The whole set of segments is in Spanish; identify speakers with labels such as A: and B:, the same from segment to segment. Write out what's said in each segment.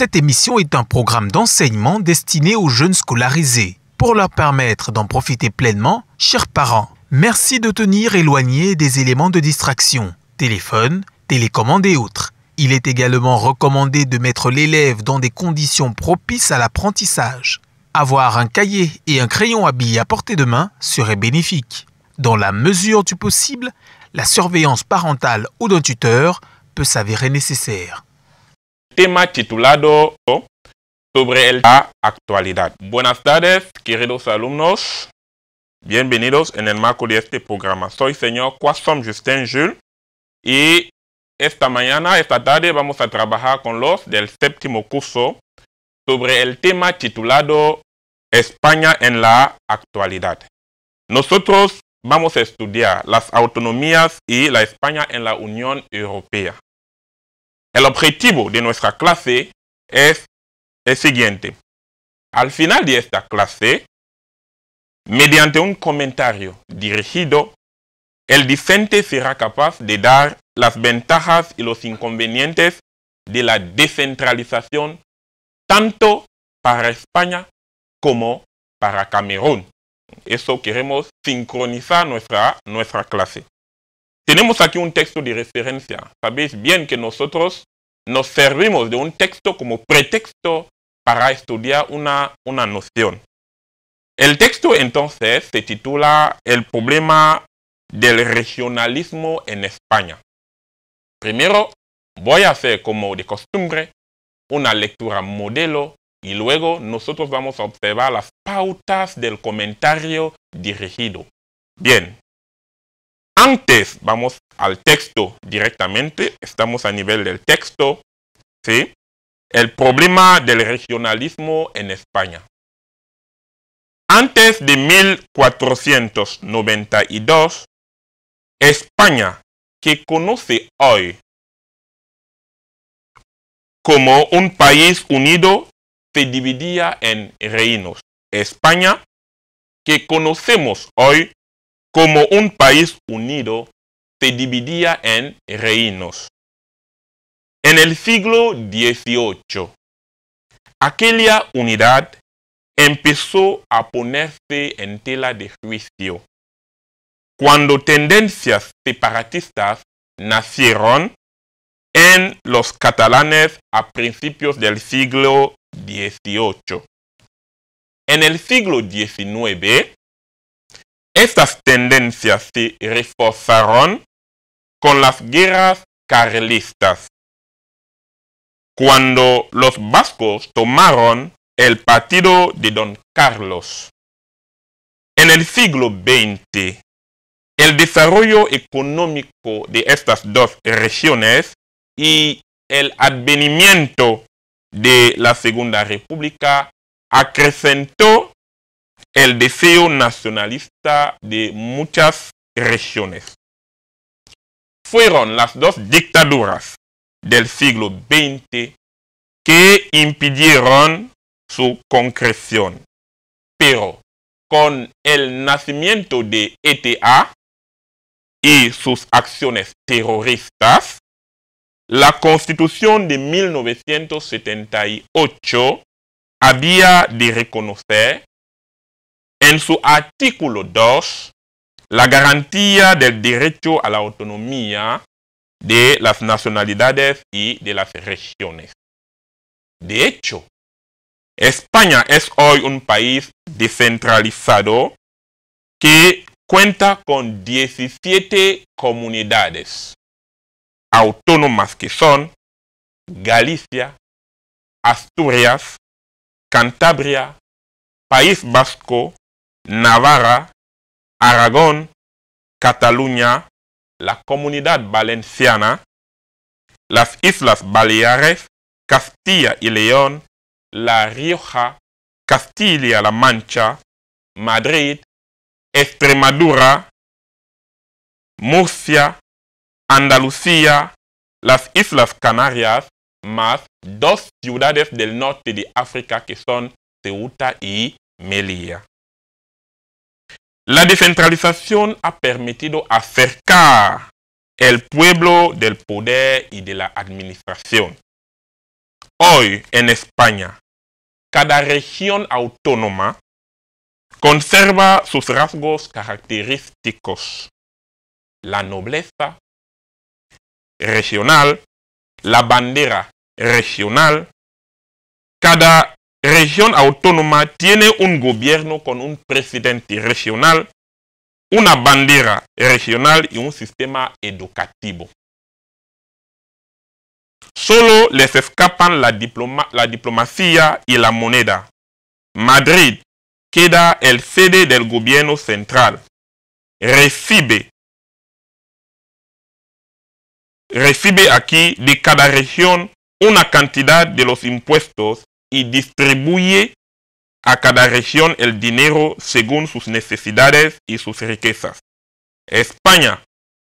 A: Cette émission est un programme d'enseignement destiné aux jeunes scolarisés pour leur permettre d'en profiter pleinement, chers parents. Merci de tenir éloigné des éléments de distraction, téléphone, télécommande et autres. Il est également recommandé de mettre l'élève dans des conditions propices à l'apprentissage. Avoir un cahier et un crayon à billes à portée de main serait bénéfique. Dans la mesure du possible, la surveillance parentale ou d'un tuteur peut s'avérer nécessaire.
B: tema titulado sobre la actualidad. Buenas tardes, queridos alumnos. Bienvenidos en el marco de este programa. Soy señor Quasom Justin Jules y esta mañana, esta tarde, vamos a trabajar con los del séptimo curso sobre el tema titulado España en la actualidad. Nosotros vamos a estudiar las autonomías y la España en la Unión Europea. El objetivo de nuestra clase es el siguiente. Al final de esta clase, mediante un comentario dirigido, el discente será capaz de dar las ventajas y los inconvenientes de la descentralización tanto para España como para Camerún. Eso queremos sincronizar nuestra, nuestra clase. Tenemos aquí un texto de referencia. Sabéis bien que nosotros nos servimos de un texto como pretexto para estudiar una, una noción. El texto entonces se titula El problema del regionalismo en España. Primero voy a hacer como de costumbre una lectura modelo y luego nosotros vamos a observar las pautas del comentario dirigido. Bien, antes vamos al texto directamente, estamos a nivel del texto, ¿sí? El problema del regionalismo en España. Antes de 1492, España, que conoce hoy como un país unido, se dividía en reinos. España, que conocemos hoy como un país unido, se dividía en reinos. En el siglo XVIII, aquella unidad empezó a ponerse en tela de juicio. Cuando tendencias separatistas nacieron en los catalanes a principios del siglo XVIII. En el siglo XIX, estas tendencias se reforzaron con las guerras carlistas, cuando los vascos tomaron el partido de Don Carlos. En el siglo XX, el desarrollo económico de estas dos regiones y el advenimiento de la Segunda República acrecentó el deseo nacionalista de muchas regiones. Fueron las dos dictaduras del siglo XX que impidieron su concreción. Pero con el nacimiento de ETA y sus acciones terroristas, la constitución de 1978 había de reconocer en su artículo 2, la garantía del derecho a la autonomía de las nacionalidades y de las regiones. De hecho, España es hoy un país descentralizado que cuenta con 17 comunidades autónomas que son Galicia, Asturias, Cantabria, País Vasco, Navarra, Aragón, Cataluña, la Comunidad Valenciana, las Islas Baleares, Castilla y León, La Rioja, Castilla-La Mancha, Madrid, Extremadura, Murcia, Andalucía, las Islas Canarias, más dos ciudades del norte de África que son Ceuta y Melilla. La descentralización ha permitido acercar el pueblo del poder y de la administración. Hoy en España, cada región autónoma conserva sus rasgos característicos. La nobleza regional, la bandera regional, cada región autónoma tiene un gobierno con un presidente regional, una bandera regional y un sistema educativo. Solo les escapan la, diplomacia y la moneda. Madrid queda el sede del gobierno central. Recibe recibe aquí de cada región una cantidad de los impuestos y distribuye a cada región el dinero según sus necesidades y sus riquezas. España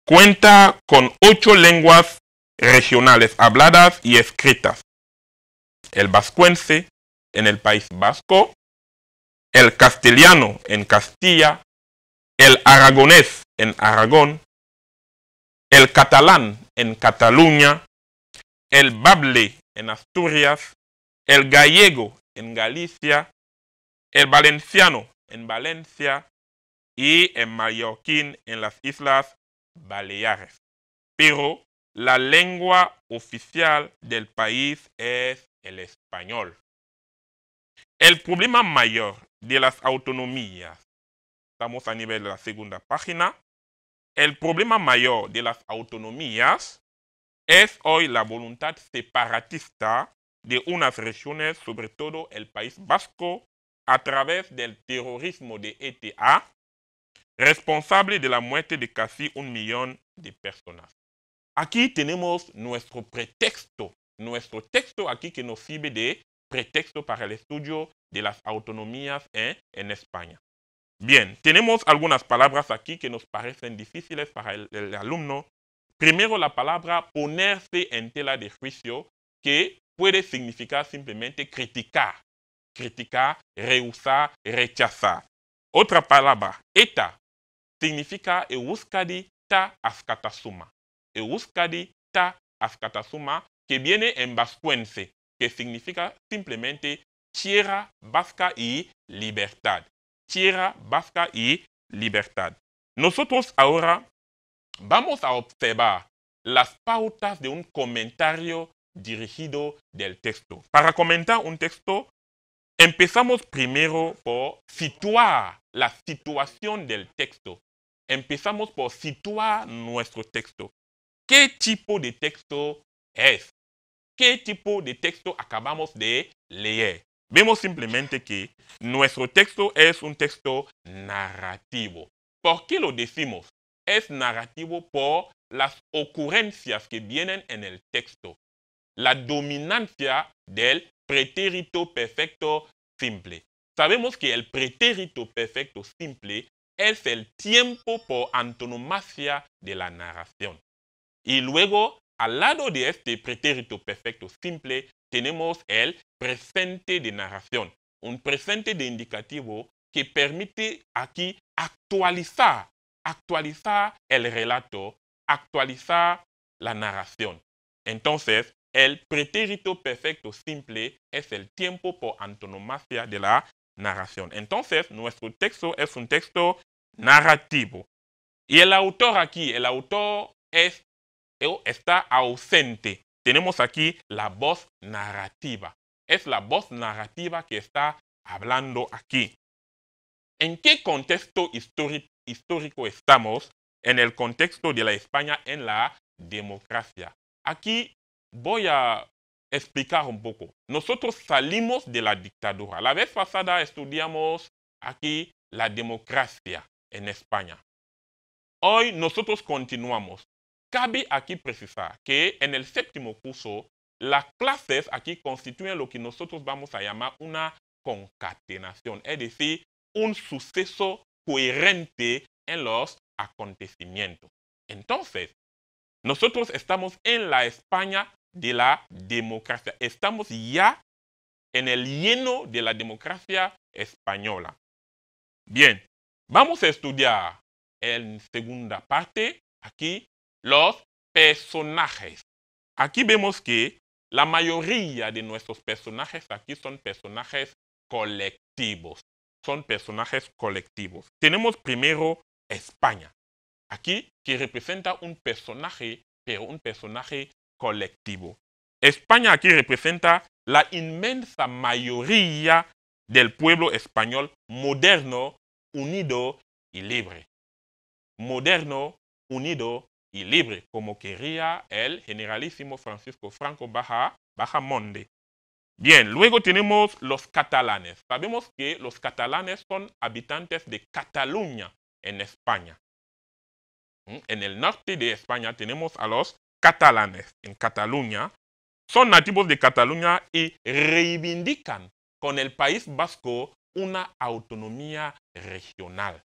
B: cuenta con ocho lenguas regionales habladas y escritas. El vascuense en el País Vasco, el castellano en Castilla, el aragonés en Aragón, el catalán en Cataluña, el bable en Asturias, el gallego en Galicia, el valenciano en Valencia y el mallorquín en las Islas Baleares. Pero la lengua oficial del país es el español. El problema mayor de las autonomías, estamos a nivel de la segunda página, el problema mayor de las autonomías es hoy la voluntad separatista de unas regiones, sobre todo el País Vasco, a través del terrorismo de ETA, responsable de la muerte de casi un millón de personas. Aquí tenemos nuestro pretexto, nuestro texto aquí que nos sirve de pretexto para el estudio de las autonomías ¿eh? en, España. Bien, tenemos algunas palabras aquí que nos parecen difíciles para el, el alumno. Primero la palabra ponerse en tela de juicio, que puede significar simplemente criticar, criticar, rehusar, rechazar. Otra palabra, eta, significa euskadi ta askatasuma, Euskadi ta askatasuma, que viene en vascuense, que significa simplemente tierra vasca y libertad. Tierra vasca y libertad. Nosotros ahora vamos a observar las pautas de un comentario dirigido del texto. Para comentar un texto, empezamos primero por situar la situación del texto. Empezamos por situar nuestro texto. ¿Qué tipo de texto es? ¿Qué tipo de texto acabamos de leer? Vemos simplemente que nuestro texto es un texto narrativo. ¿Por qué lo decimos? Es narrativo por las ocurrencias que vienen en el texto la dominancia del pretérito perfecto simple. Sabemos que el pretérito perfecto simple es el tiempo por antonomasia de la narración. Y luego, al lado de este pretérito perfecto simple, tenemos el presente de narración, un presente de indicativo que permite aquí actualizar, actualizar el relato, actualizar la narración. Entonces, el pretérito perfecto simple es el tiempo por antonomasia de la narración. Entonces, nuestro texto es un texto narrativo. Y el autor aquí, el autor es, está ausente. Tenemos aquí la voz narrativa. Es la voz narrativa que está hablando aquí. ¿En qué contexto histórico estamos? En el contexto de la España en la democracia. Aquí voy a explicar un poco. Nosotros salimos de la dictadura. La vez pasada estudiamos aquí la democracia en España. Hoy nosotros continuamos. Cabe aquí precisar que en el séptimo curso las clases aquí constituyen lo que nosotros vamos a llamar una concatenación, es decir, un suceso coherente en los acontecimientos. Entonces, nosotros estamos en la España de la democracia. Estamos ya en el lleno de la democracia española. Bien, vamos a estudiar en segunda parte aquí los personajes. Aquí vemos que la mayoría de nuestros personajes aquí son personajes colectivos. Son personajes colectivos. Tenemos primero España. Aquí que representa un personaje, pero un personaje colectivo. España aquí representa la inmensa mayoría del pueblo español moderno, unido y libre. Moderno, unido y libre, como quería el generalísimo Francisco Franco Baja, Baja Bien, luego tenemos los catalanes. Sabemos que los catalanes son habitantes de Cataluña, en España. En el norte de España tenemos a los catalanes en Cataluña, son nativos de Cataluña y reivindican con el País Vasco una autonomía regional.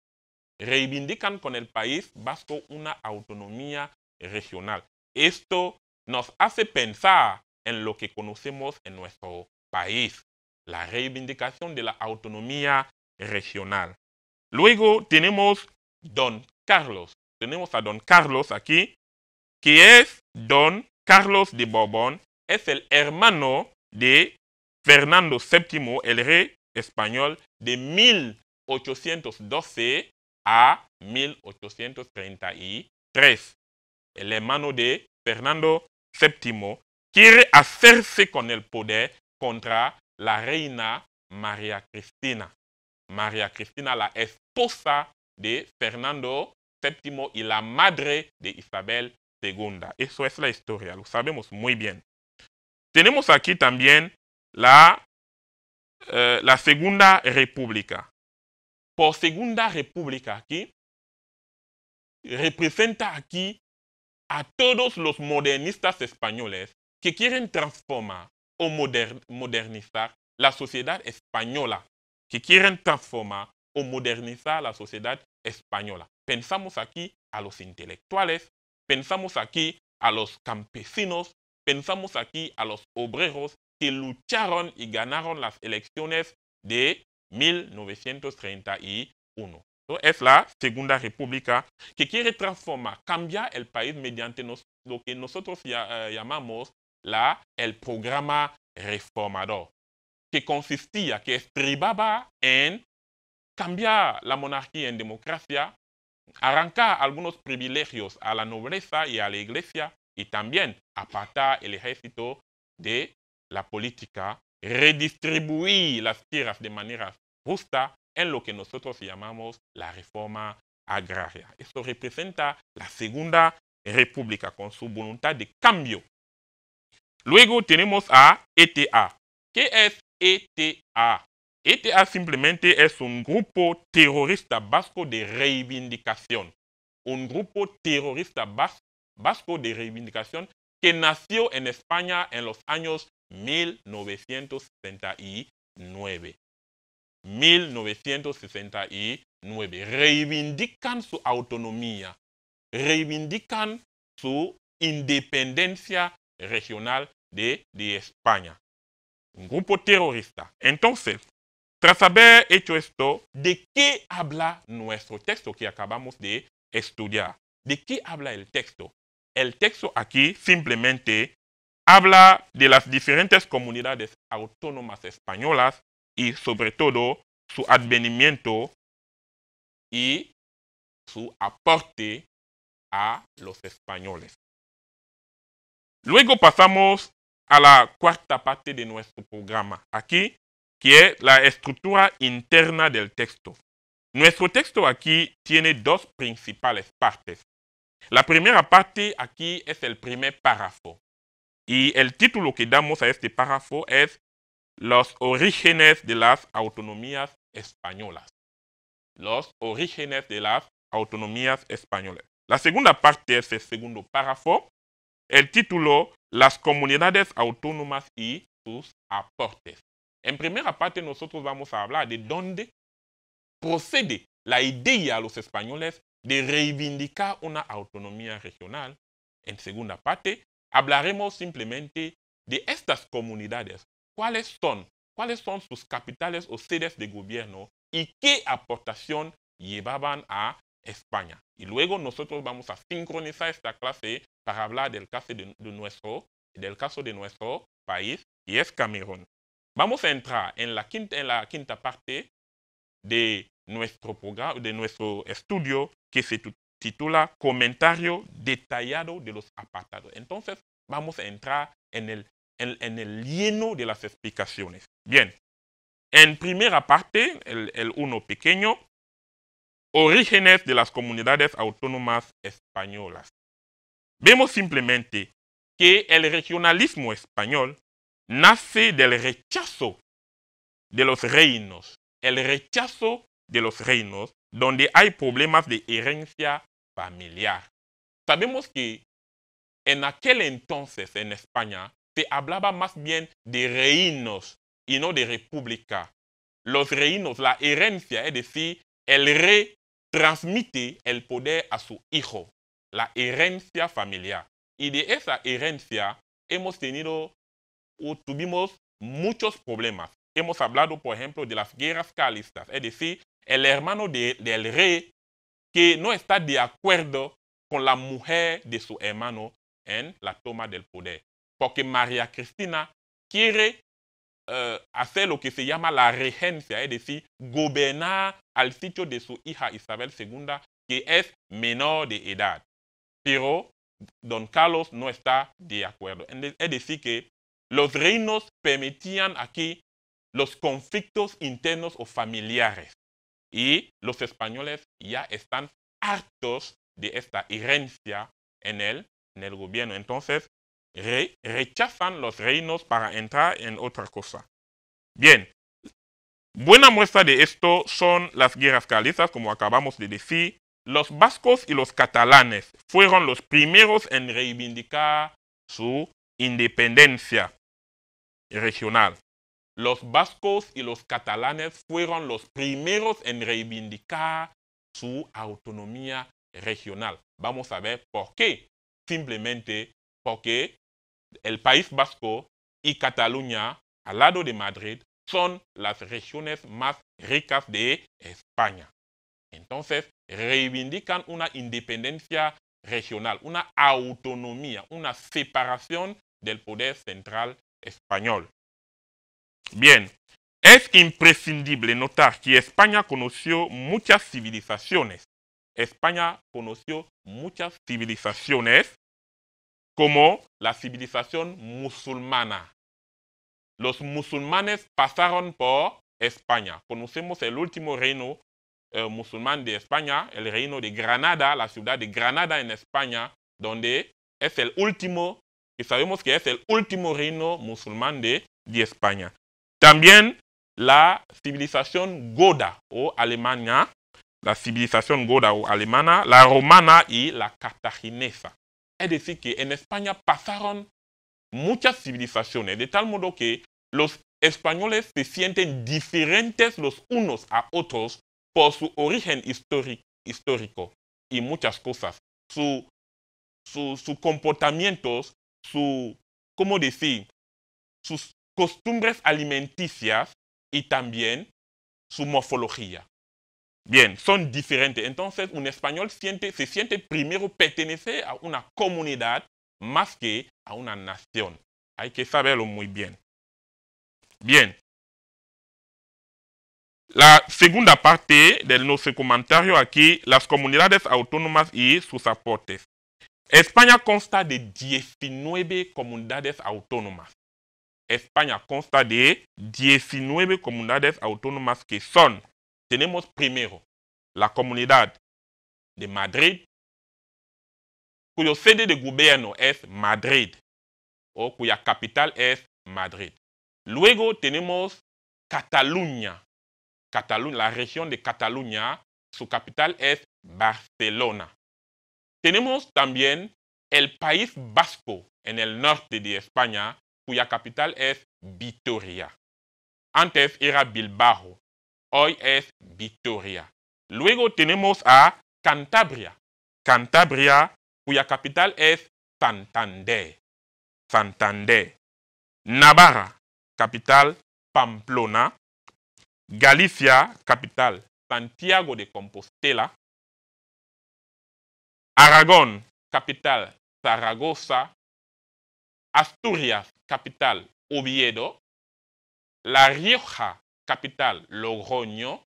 B: Reivindican con el País Vasco una autonomía regional. Esto nos hace pensar en lo que conocemos en nuestro país, la reivindicación de la autonomía regional. Luego tenemos Don Carlos. Tenemos a Don Carlos aquí, que es don Carlos de Borbón, es el hermano de Fernando VII, el rey español, de 1812 a 1833. El hermano de Fernando VII quiere hacerse con el poder contra la reina María Cristina. María Cristina, la esposa de Fernando VII y la madre de Isabel segunda. Eso es la historia, lo sabemos muy bien. Tenemos aquí también la, eh, la Segunda República. Por Segunda República aquí, representa aquí a todos los modernistas españoles que quieren transformar o modernizar la sociedad española, que quieren transformar o modernizar la sociedad española. Pensamos aquí a los intelectuales, Pensamos aquí a los campesinos, pensamos aquí a los obreros que lucharon y ganaron las elecciones de 1931. Es la Segunda República que quiere transformar, cambiar el país mediante lo que nosotros eh, llamamos el programa reformador, que consistía, que estribaba en cambiar la monarquía en democracia, arrancar algunos privilegios a la nobleza y a la iglesia y también apartar el ejército de la política, redistribuir las tierras de manera justa en lo que nosotros llamamos la reforma agraria. Esto representa la Segunda República con su voluntad de cambio. Luego tenemos a ETA. ¿Qué es ETA? ETA este simplemente es un grupo terrorista vasco de reivindicación. Un grupo terrorista vasco de reivindicación que nació en España en los años 1969. 1969. Reivindican su autonomía, reivindican su independencia regional de, de España. Un grupo terrorista. Entonces, tras haber hecho esto, ¿de qué habla nuestro texto que acabamos de estudiar? ¿De qué habla el texto? El texto aquí simplemente habla de las diferentes comunidades autónomas españolas y sobre todo su advenimiento y su aporte a los españoles. Luego pasamos a la cuarta parte de nuestro programa. Aquí que es la estructura interna del texto. Nuestro texto aquí tiene dos principales partes. La primera parte aquí es el primer párrafo. Y el título que damos a este párrafo es Los orígenes de las autonomías españolas. Los orígenes de las autonomías españolas. La segunda parte es el segundo párrafo. El título Las comunidades autónomas y sus aportes. En primera parte nosotros vamos a hablar de dónde procede la idea a los españoles de reivindicar una autonomía regional. En segunda parte hablaremos simplemente de estas comunidades, cuáles son, cuáles son sus capitales o sedes de gobierno y qué aportación llevaban a España. Y luego nosotros vamos a sincronizar esta clase para hablar del caso de, nuestro, del caso de nuestro país, y es Camerún. Vamos a entrar en la quinta, parte de nuestro programa, de nuestro estudio que se titula Comentario detallado de los apartados. Entonces, vamos a entrar en el, en, el lleno de las explicaciones. Bien, en primera parte, el, el uno pequeño, orígenes de las comunidades autónomas españolas. Vemos simplemente que el regionalismo español nace del rechazo de los reinos, el rechazo de los reinos donde hay problemas de herencia familiar. Sabemos que en aquel entonces en España se hablaba más bien de reinos y no de república. Los reinos, la herencia, es decir, el rey transmite el poder a su hijo, la herencia familiar. Y de esa herencia hemos tenido tuvimos muchos problemas. Hemos hablado, por ejemplo, de las guerras carlistas, es decir, el hermano del rey que no está de acuerdo con la mujer de su hermano en la toma del poder. Porque María Cristina quiere eh, hacer lo que se llama la regencia, es decir, gobernar al sitio de su hija Isabel II, que es menor de edad. Pero don Carlos no está de acuerdo. Es decir, que los reinos permitían aquí los conflictos internos o familiares. Y los españoles ya están hartos de esta herencia en el, en el gobierno. Entonces, rechazan los reinos para entrar en otra cosa. Bien, buena muestra de esto son las guerras calizas, como acabamos de decir. Los vascos y los catalanes fueron los primeros en reivindicar su independencia. Los vascos y los catalanes fueron los primeros en reivindicar su autonomía regional. Vamos a ver por qué. Simplemente porque el País Vasco y Cataluña, al lado de Madrid, son las regiones más ricas de España. Entonces, reivindican una independencia regional, una autonomía, una separación del poder central español. Bien, es imprescindible notar que España conoció muchas civilizaciones. España conoció muchas civilizaciones como la civilización musulmana. Los musulmanes pasaron por España. Conocemos el último reino eh, musulmán de España, el reino de Granada, la ciudad de Granada en España, donde es el último y sabemos que es el último reino musulmán de, de España. También la civilización goda o Alemania, la civilización goda o alemana, la romana y la cartaginesa. Es decir, que en España pasaron muchas civilizaciones, de tal modo que los españoles se sienten diferentes los unos a otros por su origen histórico y muchas cosas. Su, su, sus comportamientos su, ¿cómo decir? Sus costumbres alimenticias y también su morfología. Bien, son diferentes. Entonces, un español siente, se siente primero pertenecer a una comunidad más que a una nación. Hay que saberlo muy bien. Bien. La segunda parte de nuestro comentario aquí, las comunidades autónomas y sus aportes. España consta de 19 comunidades autónomas. España consta de 19 comunidades autónomas que son, tenemos primero la comunidad de Madrid, cuyo sede de gobierno es Madrid, o cuya capital es Madrid. Luego tenemos Cataluña, la región de Cataluña, su capital es Barcelona. Tenemos también el País Vasco en el norte de España, cuya capital es Vitoria. Antes era Bilbao, hoy es Vitoria. Luego tenemos a Cantabria. Cantabria, cuya capital es Santander. Santander. Navarra, capital Pamplona. Galicia, capital Santiago de Compostela. Aragón, capital, Zaragoza. Asturias, capital, Oviedo. La Rioja, capital, Logroño.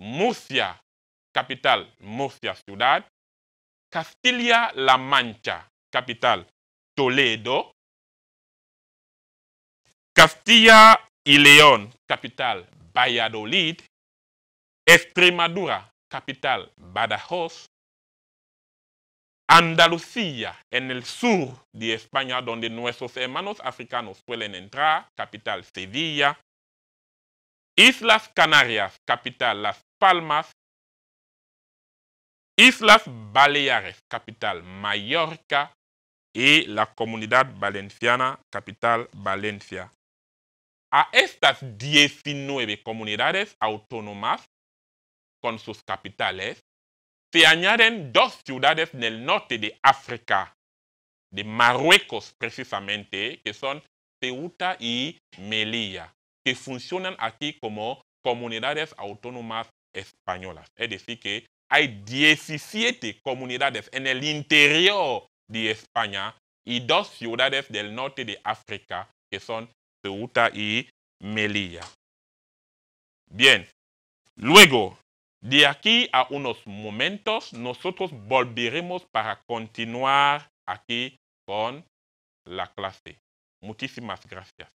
B: Murcia, capital, Murcia ciudad. Castilla-La Mancha, capital, Toledo. Castilla y León, capital, Valladolid. Extremadura, capital, Badajoz. Andalucía, en el sur de España, donde nuestros hermanos africanos pueden entrar, capital Sevilla. Islas Canarias, capital Las Palmas. Islas Baleares, capital Mallorca. Y la comunidad valenciana, capital Valencia. A estas 19 comunidades autónomas, con sus capitales, se añaden dos ciudades del norte de África, de Marruecos precisamente, que son Ceuta y Melilla, que funcionan aquí como comunidades autónomas españolas. Es decir, que hay 17 comunidades en el interior de España y dos ciudades del norte de África, que son Ceuta y Melilla. Bien, luego, De aquí a unos momentos nosotros volveremos para continuar aquí con
A: la clase. Muchísimas gracias.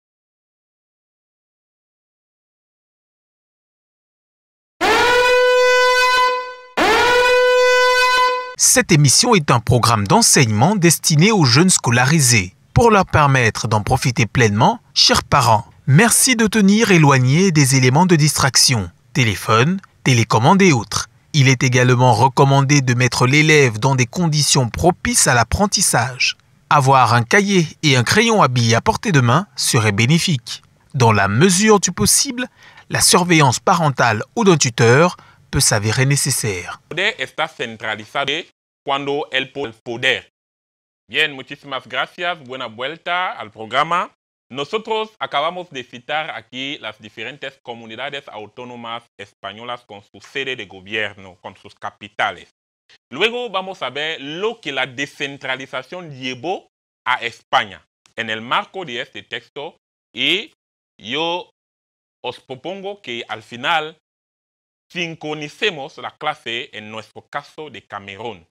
A: Cette émission est un programme d'enseignement destiné aux jeunes scolarisés pour leur permettre d'en profiter pleinement, chers parents. Merci de tenir éloignés des éléments de distraction, téléphone, télécommande et autres. Il est également recommandé de mettre l'élève dans des conditions propices à l'apprentissage. Avoir un cahier et un crayon à billes à portée de main serait bénéfique. Dans la mesure du possible, la surveillance parentale ou d'un tuteur peut s'avérer nécessaire.
B: Bien, buena vuelta al programa. Nosotros acabamos de citar aquí las diferentes comunidades autónomas españolas con su sede de gobierno, con sus capitales. Luego vamos a ver lo que la descentralización llevó a España en el marco de este texto y yo os propongo que al final sincronicemos la clase en nuestro caso de Camerún.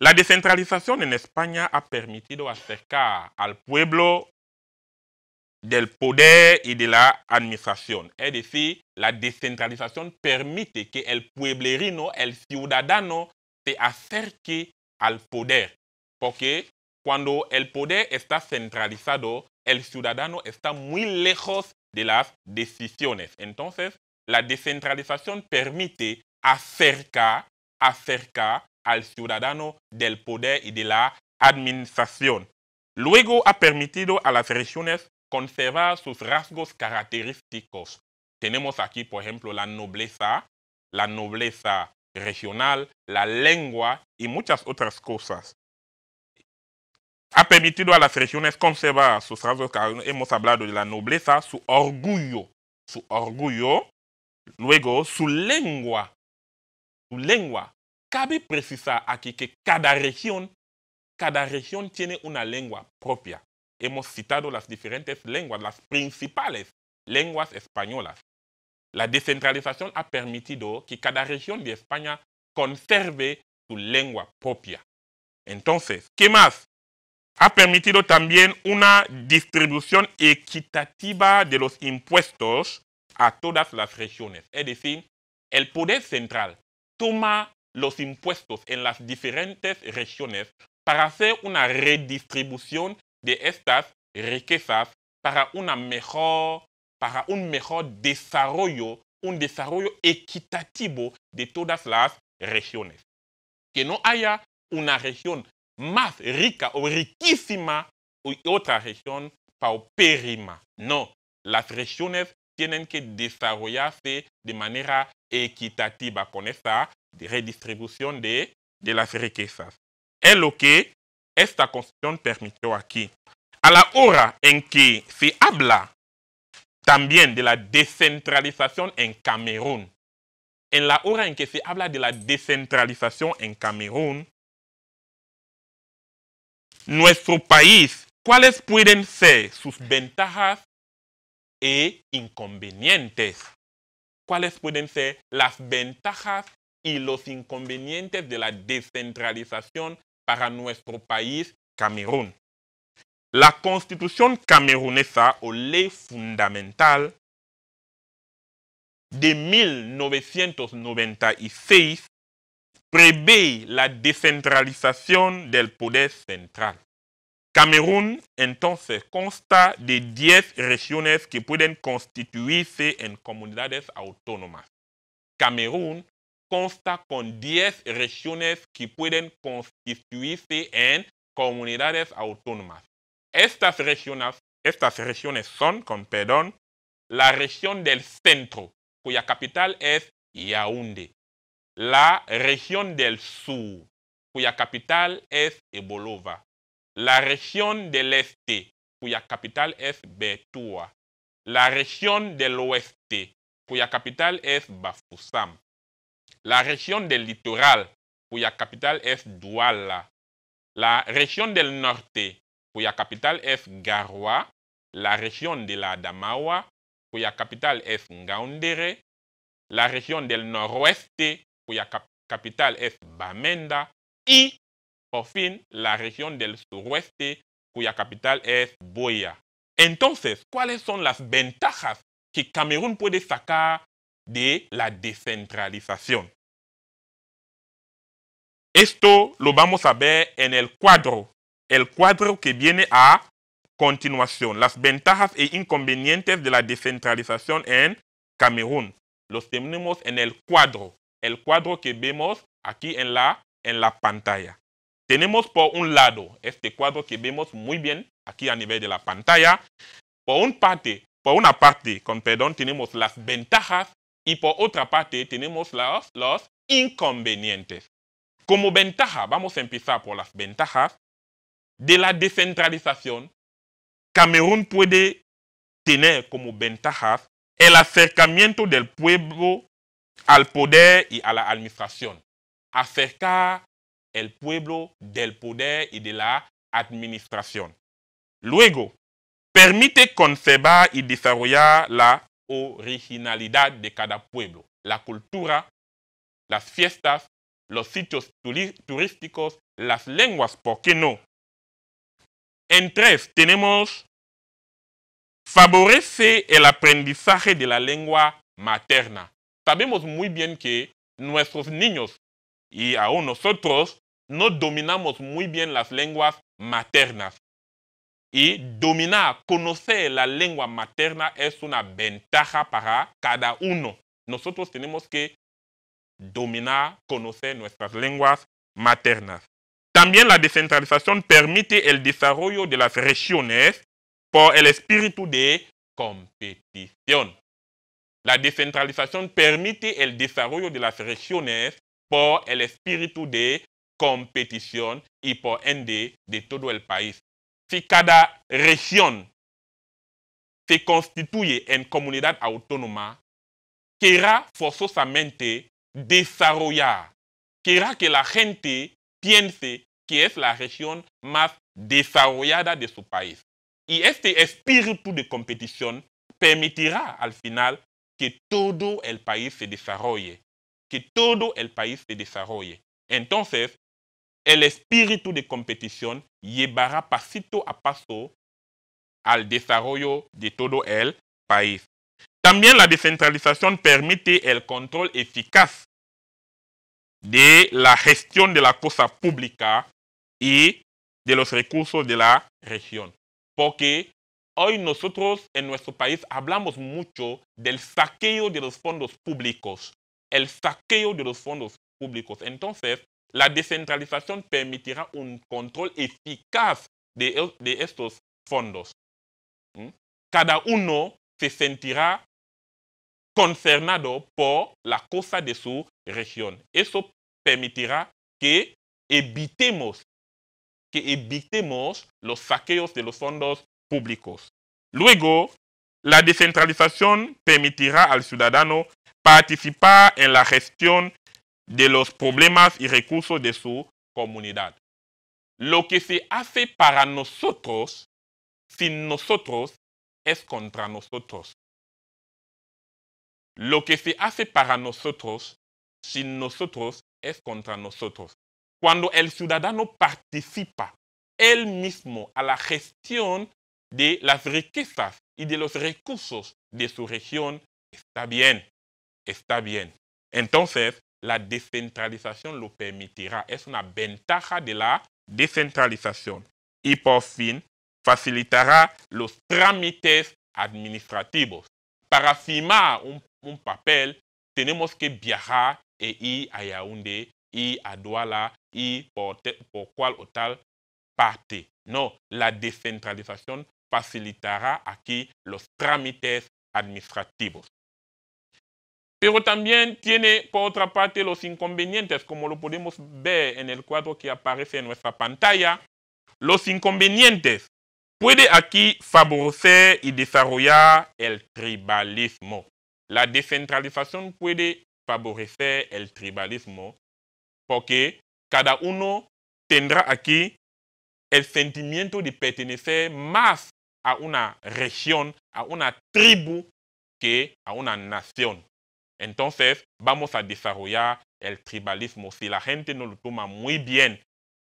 B: La descentralización en España ha permitido acercar al pueblo del poder y de la administración. Es decir, la descentralización permite que el pueblerino, el ciudadano, se acerque al poder. Porque cuando el poder está centralizado, el ciudadano está muy lejos de las decisiones. Entonces, la descentralización permite acercar, acercar al ciudadano del poder y de la administración. Luego ha permitido a las regiones conservar sus rasgos característicos. Tenemos aquí, por ejemplo, la nobleza, la nobleza regional, la lengua y muchas otras cosas. Ha permitido a las regiones conservar sus rasgos, hemos hablado de la nobleza, su orgullo, su orgullo, luego su lengua, su lengua. Cabe precisar aquí que cada región, cada región tiene una lengua propia hemos citado las diferentes lenguas, las principales lenguas españolas. La descentralización ha permitido que cada región de España conserve su lengua propia. Entonces, ¿qué más? Ha permitido también una distribución equitativa de los impuestos a todas las regiones. Es decir, el poder central toma los impuestos en las diferentes regiones para hacer una redistribución de estas riquezas para, una mejor, para un mejor desarrollo, un desarrollo equitativo de todas las regiones. Que no haya una región más rica o riquísima y otra región paupérrima. No, las regiones tienen que desarrollarse de manera equitativa con esta redistribución de, de las riquezas. Es lo que esta constitución permitió aquí. A la hora en que se habla también de la descentralización en Camerún, en la hora en que se habla de la descentralización en Camerún, nuestro país, ¿cuáles pueden ser sus ventajas e inconvenientes? ¿Cuáles pueden ser las ventajas y los inconvenientes de la descentralización para nuestro país, Camerún. La constitución camerunesa o ley fundamental de 1996 prevé la descentralización del poder central. Camerún entonces consta de 10 regiones que pueden constituirse en comunidades autónomas. Camerún consta con 10 regiones que pueden constituirse en comunidades autónomas. Estas regiones, son, con perdón, la región del centro, cuya capital es Yaoundé, la región del sur, cuya capital es Ebolova, la región del este, cuya capital es Betua, la región del oeste, cuya capital es Bafusam, la región del litoral, cuya capital es Douala. La región del norte, cuya capital es Garoua. La región de la Damawa, cuya capital es Ngaundere. La región del noroeste, cuya capital es Bamenda. Y, por fin, la región del suroeste, cuya capital es Boya. Entonces, ¿cuáles son las ventajas que Camerún puede sacar de la descentralización. Esto lo vamos a ver en el cuadro, el cuadro que viene a continuación, las ventajas e inconvenientes de la descentralización en Camerún. Los tenemos en el cuadro, el cuadro que vemos aquí en la, en la pantalla. Tenemos por un lado este cuadro que vemos muy bien aquí a nivel de la pantalla. Por, un parte, por una parte, con perdón, tenemos las ventajas y por otra parte, tenemos los, inconvenientes. Como ventaja, vamos a empezar por las ventajas de la descentralización. Camerún puede tener como ventajas el acercamiento del pueblo al poder y a la administración. Acercar el pueblo del poder y de la administración. Luego, permite conservar y desarrollar la originalidad de cada pueblo, la cultura, las fiestas, los sitios turísticos, las lenguas, ¿por qué no? En tres, tenemos favorece el aprendizaje de la lengua materna. Sabemos muy bien que nuestros niños y aún nosotros no dominamos muy bien las lenguas maternas. Y dominar, conocer la lengua materna es una ventaja para cada uno. Nosotros tenemos que dominar, conocer nuestras lenguas maternas. También la descentralización permite el desarrollo de las regiones por el espíritu de competición. La descentralización permite el desarrollo de las regiones por el espíritu de competición y por ende de todo el país si cada región se constituye en comunidad autónoma, querrá forzosamente desarrollar, querrá que la gente piense que es la región más desarrollada de su país. Y este espíritu de competición permitirá al final que todo el país se desarrolle, que todo el país se desarrolle. Entonces, el espíritu de competición llevará pasito a paso al desarrollo de todo el país. También la descentralización permite el control eficaz de la gestión de la cosa pública y de los recursos de la región. Porque hoy nosotros en nuestro país hablamos mucho del saqueo de los fondos públicos. El saqueo de los fondos públicos. Entonces, la descentralización permitirá un control eficaz de, estos fondos. Cada uno se sentirá concernado por la cosa de su región. Eso permitirá que evitemos, que evitemos los saqueos de los fondos públicos. Luego, la descentralización permitirá al ciudadano participar en la gestión de los problemas y recursos de su comunidad. Lo que se hace para nosotros, sin nosotros, es contra nosotros. Lo que se hace para nosotros, sin nosotros, es contra nosotros. Cuando el ciudadano participa él mismo a la gestión de las riquezas y de los recursos de su región, está bien, está bien. Entonces, la descentralización lo permitirá. Es una ventaja de la descentralización. Y por fin, facilitará los trámites administrativos. Para firmar un, papel, tenemos que viajar e ir a Yaoundé, y a Douala, por, por cual o tal parte. No, la descentralización facilitará aquí los trámites administrativos. Pero también tiene, por otra parte, los inconvenientes, como lo podemos ver en el cuadro que aparece en nuestra pantalla. Los inconvenientes. Puede aquí favorecer y desarrollar el tribalismo. La descentralización puede favorecer el tribalismo porque cada uno tendrá aquí el sentimiento de pertenecer más a una región, a una tribu, que a una nación entonces vamos a desarrollar el tribalismo. Si la gente no lo toma muy bien,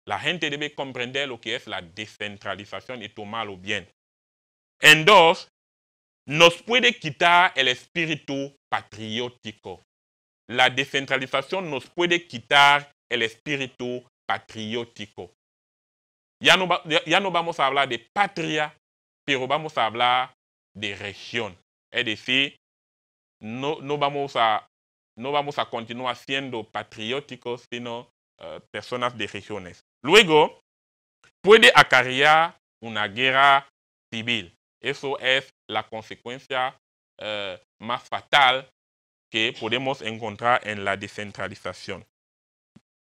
B: la gente debe comprender lo que es la descentralización y tomarlo bien. En dos, nos puede quitar el espíritu patriótico. La descentralización nos puede quitar el espíritu patriótico. Ya no, ya no vamos a hablar de patria, pero vamos a hablar de región. Es decir, no, vamos, a, continuar siendo patrióticos, sino eh, personas de regiones. Luego, puede acarrear una guerra civil. Eso es la consecuencia eh, más fatal que podemos encontrar en la descentralización.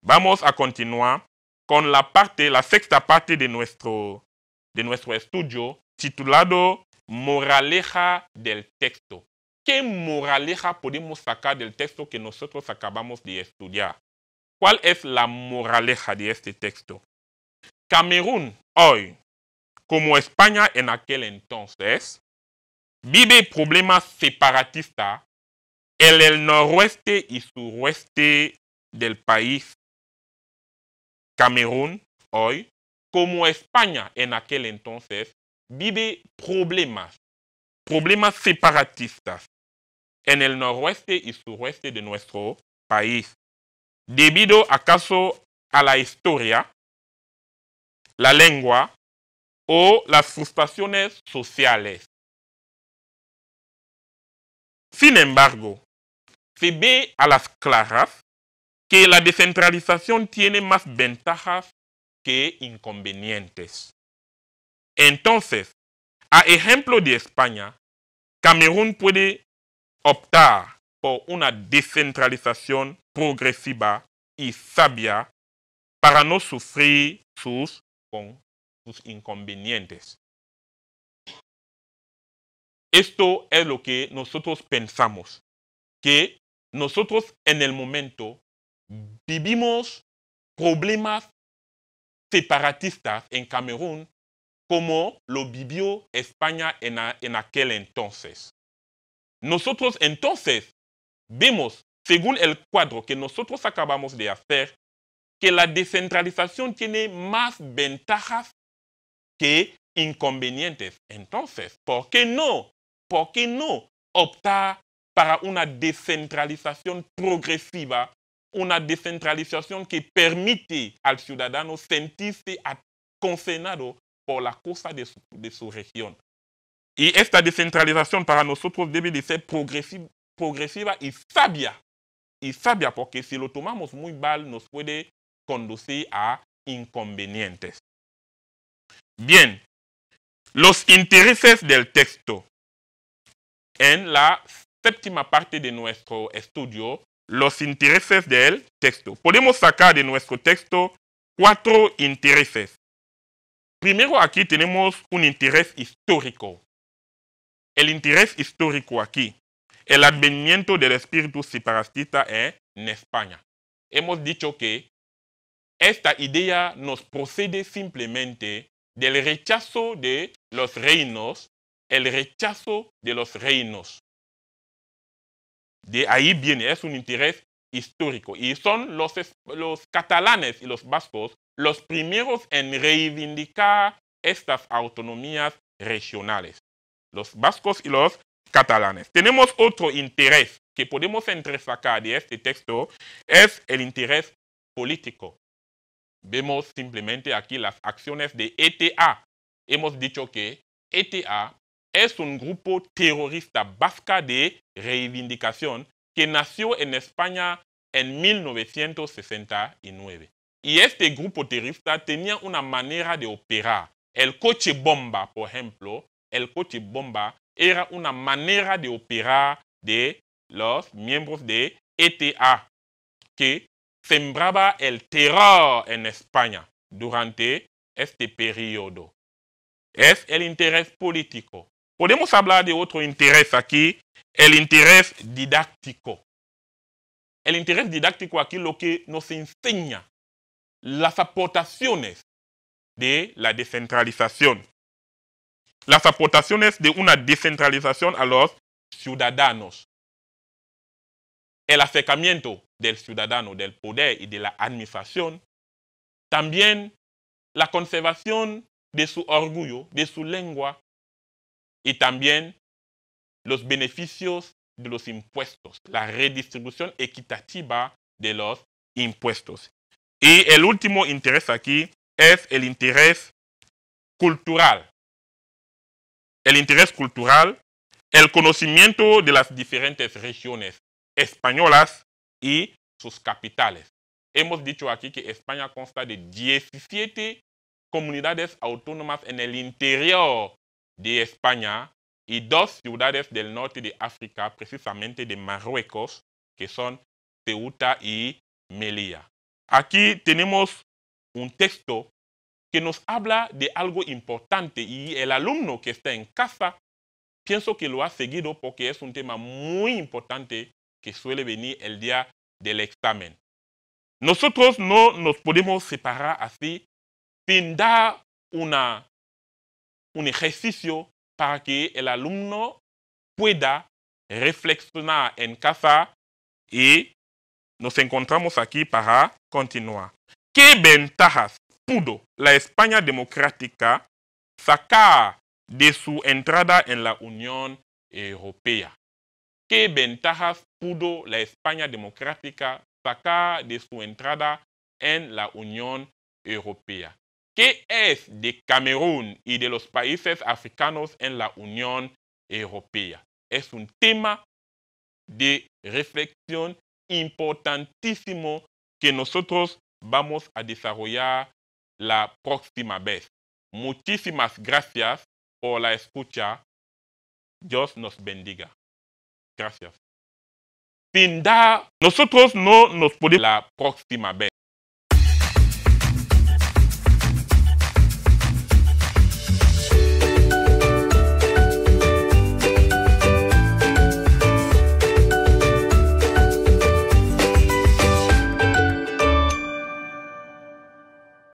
B: Vamos a continuar con la parte, la sexta parte de nuestro, de nuestro estudio titulado Moraleja del texto. ¿Qué moraleja podemos sacar del texto que nosotros acabamos de estudiar? ¿Cuál es la moraleja de este texto? Camerún hoy, como España en aquel entonces, vive problemas separatistas en el noroeste y suroeste del país. Camerún hoy, como España en aquel entonces, vive problemas problemas separatistas en el noroeste y suroeste de nuestro país, debido acaso a la historia, la lengua o las frustraciones sociales. Sin embargo, se ve a las claras que la descentralización tiene más ventajas que inconvenientes. Entonces, a ejemplo de España, Camerún puede optar por una descentralización progresiva y sabia para no sufrir sus, inconvenientes. Esto es lo que nosotros pensamos, que nosotros en el momento
A: vivimos
B: problemas separatistas en Camerún como lo vivió España en, aquel entonces. Nosotros entonces vemos, según el cuadro que nosotros acabamos de hacer, que la descentralización tiene más ventajas que inconvenientes. Entonces, ¿por qué no? ¿Por qué no optar para una descentralización progresiva, una descentralización que permite al ciudadano sentirse consenado? por la cosa de su, región. Y esta descentralización para nosotros debe de ser progresiva, progresiva y sabia. Y sabia porque si lo tomamos muy mal nos puede conducir a inconvenientes. Bien, los intereses del texto. En la séptima parte de nuestro estudio, los intereses del texto. Podemos sacar de nuestro texto cuatro intereses. Primero aquí tenemos un interés histórico. El interés histórico aquí, el advenimiento del espíritu separatista en España. Hemos dicho que esta idea nos procede simplemente del rechazo de los reinos, el rechazo de los reinos. De ahí viene, es un interés histórico. Y son los, los catalanes y los vascos los primeros en reivindicar estas autonomías regionales, los vascos y los catalanes. Tenemos otro interés que podemos entresacar de este texto, es el interés político. Vemos simplemente aquí las acciones de ETA. Hemos dicho que ETA es un grupo terrorista vasca de reivindicación que nació en España en 1969. Y este grupo terrorista tenía una manera de operar. El coche bomba, por ejemplo, el coche bomba era una manera de operar de los miembros de ETA, que sembraba el terror en España durante este periodo. Es el interés político. Podemos hablar de otro interés aquí, el interés didáctico. El interés didáctico aquí lo que nos enseña las aportaciones de la descentralización. Las aportaciones de una descentralización a los ciudadanos. El acercamiento del ciudadano, del poder y de la administración. También la conservación de su orgullo, de su lengua. Y también los beneficios de los impuestos, la redistribución equitativa de los impuestos. Y el último interés aquí es el interés cultural. El interés cultural, el conocimiento de las diferentes regiones españolas y sus capitales. Hemos dicho aquí que España consta de 17 comunidades autónomas en el interior de España y dos ciudades del norte de África, precisamente de Marruecos, que son Ceuta y Melilla. Aquí tenemos un texto que nos habla de algo importante y el alumno que está en casa pienso que lo ha seguido porque es un tema muy importante que suele venir el día del examen. Nosotros no nos podemos separar así sin dar una, un ejercicio para que el alumno pueda reflexionar en casa y nos encontramos aquí para continuar. ¿Qué ventajas pudo la España democrática sacar de su entrada en la Unión Europea? ¿Qué ventajas pudo la España democrática sacar de su entrada en la Unión Europea? ¿Qué es de Camerún y de los países africanos en la Unión Europea? Es un tema de reflexión importantísimo que nosotros vamos a desarrollar la próxima vez. Muchísimas gracias por la escucha. Dios nos bendiga. Gracias. Sin dar, nosotros no nos podemos la próxima vez.